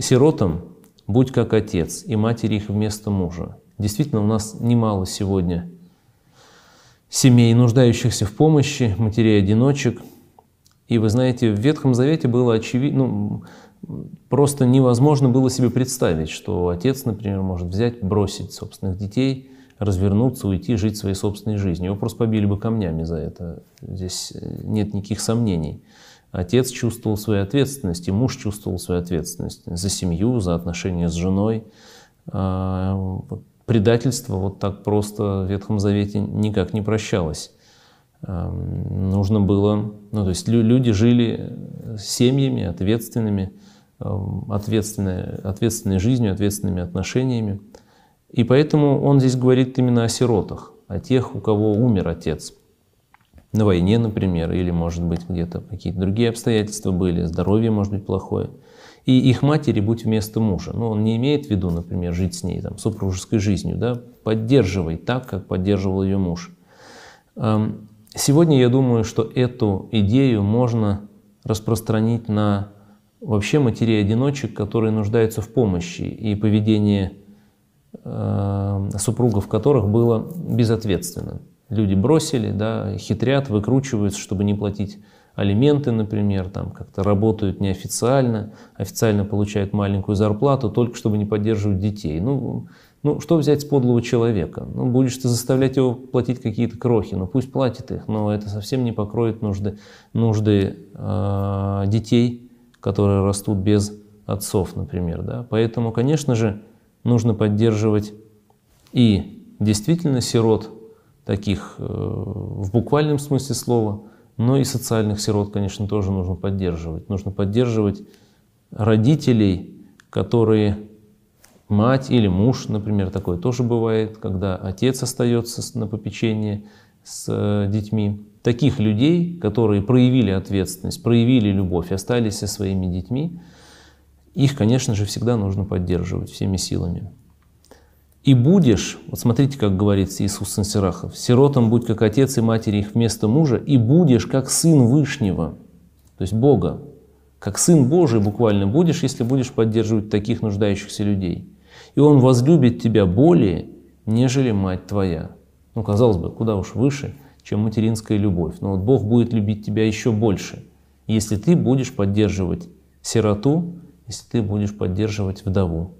Сиротам будь как отец, и матери их вместо мужа. Действительно, у нас немало сегодня семей, нуждающихся в помощи, матерей-одиночек. И вы знаете, в Ветхом Завете было очевидно, ну, просто невозможно было себе представить, что отец, например, может взять, бросить собственных детей, развернуться, уйти, жить своей собственной жизнью. Его просто побили бы камнями за это. Здесь э, нет никаких сомнений. Отец чувствовал свою ответственность, и муж чувствовал свою ответственность за семью, за отношения с женой. А, предательство вот так просто в Ветхом Завете никак не прощалось. А, нужно было, ну то есть люди жили семьями, ответственными, а, ответственной, ответственной жизнью, ответственными отношениями. И поэтому он здесь говорит именно о сиротах, о тех, у кого умер отец – на войне, например, или, может быть, где-то какие-то другие обстоятельства были, здоровье, может быть, плохое. И их матери будь вместо мужа. но ну, он не имеет в виду, например, жить с ней там, супружеской жизнью, да, поддерживай так, как поддерживал ее муж. Эм, сегодня я думаю, что эту идею можно распространить на вообще матери одиночек которые нуждаются в помощи, и поведение э, супругов которых было безответственным люди бросили, да, хитрят, выкручиваются, чтобы не платить алименты, например, там как-то работают неофициально, официально получают маленькую зарплату, только чтобы не поддерживать детей. Ну, ну что взять с подлого человека? Ну, будешь ты заставлять его платить какие-то крохи, ну пусть платит их, но это совсем не покроет нужды, нужды э, детей, которые растут без отцов, например. Да? Поэтому, конечно же, нужно поддерживать и действительно сирот, таких э, в буквальном смысле слова, но и социальных сирот, конечно, тоже нужно поддерживать. Нужно поддерживать родителей, которые мать или муж, например, такое тоже бывает, когда отец остается на попечении с э, детьми. Таких людей, которые проявили ответственность, проявили любовь, и остались со своими детьми, их, конечно же, всегда нужно поддерживать всеми силами и будешь, вот смотрите, как говорит Иисус Сансирахов, сиротам будь как отец и матери их вместо мужа, и будешь как сын Вышнего, то есть Бога, как сын Божий буквально будешь, если будешь поддерживать таких нуждающихся людей. И он возлюбит тебя более, нежели мать твоя. Ну, казалось бы, куда уж выше, чем материнская любовь. Но вот Бог будет любить тебя еще больше, если ты будешь поддерживать сироту, если ты будешь поддерживать вдову.